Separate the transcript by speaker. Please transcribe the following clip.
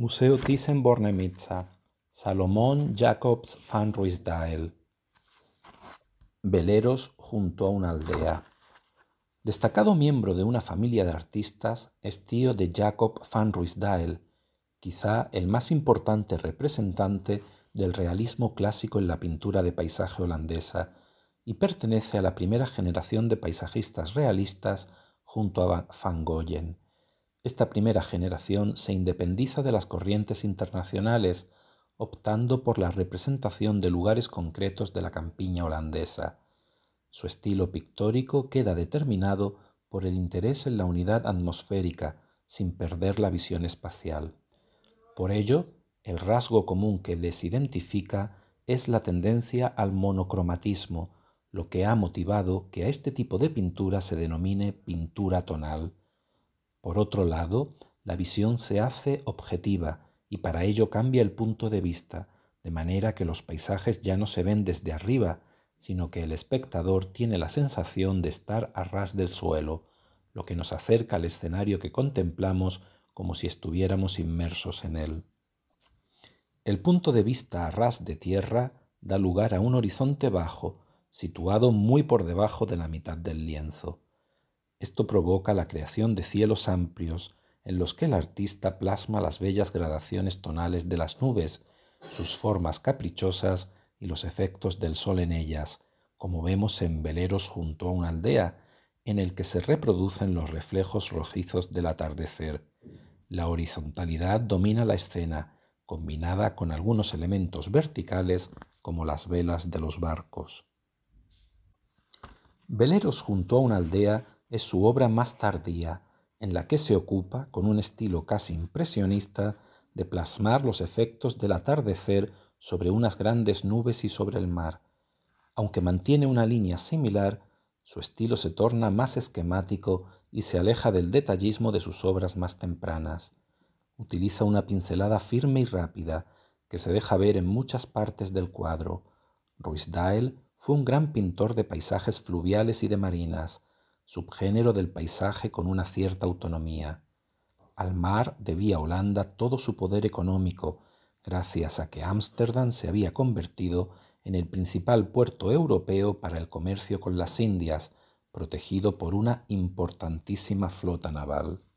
Speaker 1: Museo Thyssen-Bornemisza, Salomón Jacobs van Ruisdael. Veleros junto a una aldea. Destacado miembro de una familia de artistas, es tío de Jacob van Ruysdael, quizá el más importante representante del realismo clásico en la pintura de paisaje holandesa, y pertenece a la primera generación de paisajistas realistas junto a Van Gogh. Esta primera generación se independiza de las corrientes internacionales, optando por la representación de lugares concretos de la campiña holandesa. Su estilo pictórico queda determinado por el interés en la unidad atmosférica, sin perder la visión espacial. Por ello, el rasgo común que les identifica es la tendencia al monocromatismo, lo que ha motivado que a este tipo de pintura se denomine pintura tonal. Por otro lado, la visión se hace objetiva y para ello cambia el punto de vista, de manera que los paisajes ya no se ven desde arriba, sino que el espectador tiene la sensación de estar a ras del suelo, lo que nos acerca al escenario que contemplamos como si estuviéramos inmersos en él. El punto de vista a ras de tierra da lugar a un horizonte bajo, situado muy por debajo de la mitad del lienzo. Esto provoca la creación de cielos amplios en los que el artista plasma las bellas gradaciones tonales de las nubes, sus formas caprichosas y los efectos del sol en ellas, como vemos en veleros junto a una aldea, en el que se reproducen los reflejos rojizos del atardecer. La horizontalidad domina la escena, combinada con algunos elementos verticales como las velas de los barcos. Veleros junto a una aldea es su obra más tardía, en la que se ocupa, con un estilo casi impresionista, de plasmar los efectos del atardecer sobre unas grandes nubes y sobre el mar. Aunque mantiene una línea similar, su estilo se torna más esquemático y se aleja del detallismo de sus obras más tempranas. Utiliza una pincelada firme y rápida, que se deja ver en muchas partes del cuadro. Ruiz Dael fue un gran pintor de paisajes fluviales y de marinas, subgénero del paisaje con una cierta autonomía. Al mar debía Holanda todo su poder económico, gracias a que Ámsterdam se había convertido en el principal puerto europeo para el comercio con las Indias, protegido por una importantísima flota naval.